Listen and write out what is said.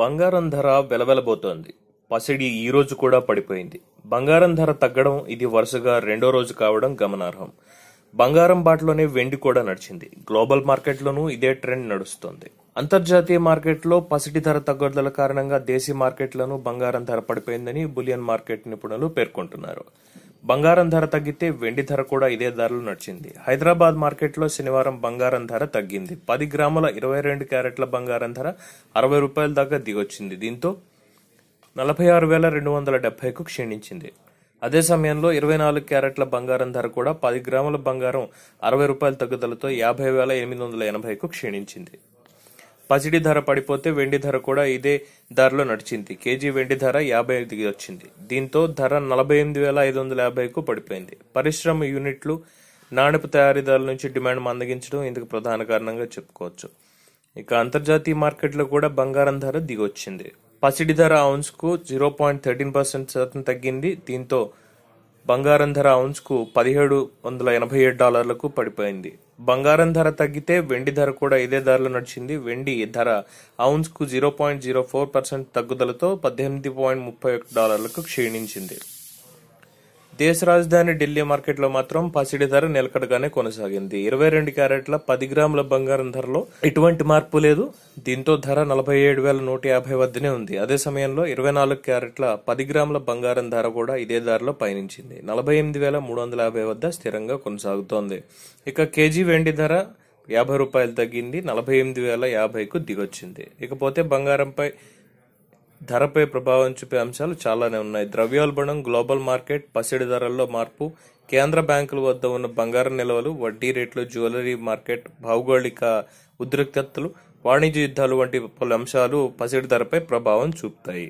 బంగారం ధర వెలవెలబోతోంది పసిడి ఈ రోజు కూడా పడిపోయింది బంగారం ధర తగ్గడం ఇది వరుసగా రెండో రోజు కావడం గమనార్హం బంగారం బాటలోనే వెండి కూడా నడిచింది గ్లోబల్ మార్కెట్లోనూ ఇదే ట్రెండ్ నడుస్తోంది అంతర్జాతీయ మార్కెట్లో పసిడి ధర తగ్గుదల కారణంగా దేశీ మార్కెట్లను బంగారం ధర పడిపోయిందని బులియన్ మార్కెట్ నిపుణులు పేర్కొంటున్నారు బంగారం ధర తగ్గితే వెండి ధర కూడా ఇదే ధరలు నడిచింది హైదరాబాద్ మార్కెట్లో శనివారం బంగారం ధర తగ్గింది పది గ్రాముల ఇరవై రెండు క్యారెట్ల బంగారం ధర అరవై రూపాయల దాకా దిగొచ్చింది దీంతో నలభై ఆరు వేల రెండు వందల డెబ్బైకు క్షీణించింది అదే సమయంలో ఇరవై నాలుగు క్యారెట్ల బంగారం ధర కూడా పది గ్రాముల బంగారం అరవై రూపాయల తగ్గుదలతో యాభై వేల ఎనిమిది వందల ఎనభైకు క్షీణించింది పసిడి ధర పడిపోతే వెండి ధర కూడా ఇదే ధరలో నడిచింది కేజీ వెండి ధర యాభై ఐదుకి వచ్చింది దీంతో ధర నలభై ఎనిమిది వేల ఐదు వందల యాభైకు పడిపోయింది పరిశ్రమ యూనిట్లు నాణపు తయారీదారుల నుంచి డిమాండ్ మందగించడం ఇందుకు ప్రధాన కారణంగా చెప్పుకోవచ్చు ఇక అంతర్జాతీయ మార్కెట్లో కూడా బంగారం ధర దిగొచ్చింది పసిడి ధర ఔన్స్కు జీరో పాయింట్ థర్టీన్ పర్సెంట్ శాతం తగ్గింది దీంతో బంగారం ధర ఔన్స్కు పదిహేడు వందల ఎనభై ఏడు డాలర్లకు పడిపోయింది బంగారం ధర తగ్గితే వెండి ధర కూడా ఇదే ధరలో నడిచింది వెండి ధర ఔన్స్కు zero point zero four percent తగ్గుదలతో పద్దెనిమిది పాయింట్ ముప్పై డాలర్లకు క్షీణించింది దేశ రాజధాని ఢిల్లీ మార్కెట్లో మాత్రం పసిడి ధర నిలకడగానే కొనసాగింది ఇరవై రెండు క్యారెట్ల పది గ్రాముల బంగారం ధరలో ఎటువంటి మార్పు లేదు దీంతో ధర నలభై ఏడు వేల నూట యాభై వద్దనే ఉంది అదే సమయంలో ఇరవై నాలుగు క్యారెట్ల పది గ్రాముల బంగారం ధర కూడా ఇదే ధరలో పయనించింది నలభై ఎనిమిది వేల మూడు వందల యాభై వద్ద స్థిరంగా కొనసాగుతోంది ఇక కేజీ వెండి ధర యాభై రూపాయలు తగ్గింది నలభై ఎనిమిది వేల యాభైకు దిగొచ్చింది ఇకపోతే బంగారంపై ధరపై ప్రభావం చూపే అంశాలు చాలానే ఉన్నాయి ద్రవ్యోల్బణం గ్లోబల్ మార్కెట్ పసిడి ధరల్లో మార్పు కేంద్ర బ్యాంకుల వద్ద ఉన్న బంగారం నిల్వలు వడ్డీ రేట్లు జ్యువెలరీ మార్కెట్ భౌగోళిక ఉద్రిక్తతలు వాణిజ్య యుద్ధాలు వంటి పలు అంశాలు పసిడి ధరపై ప్రభావం చూపుతాయి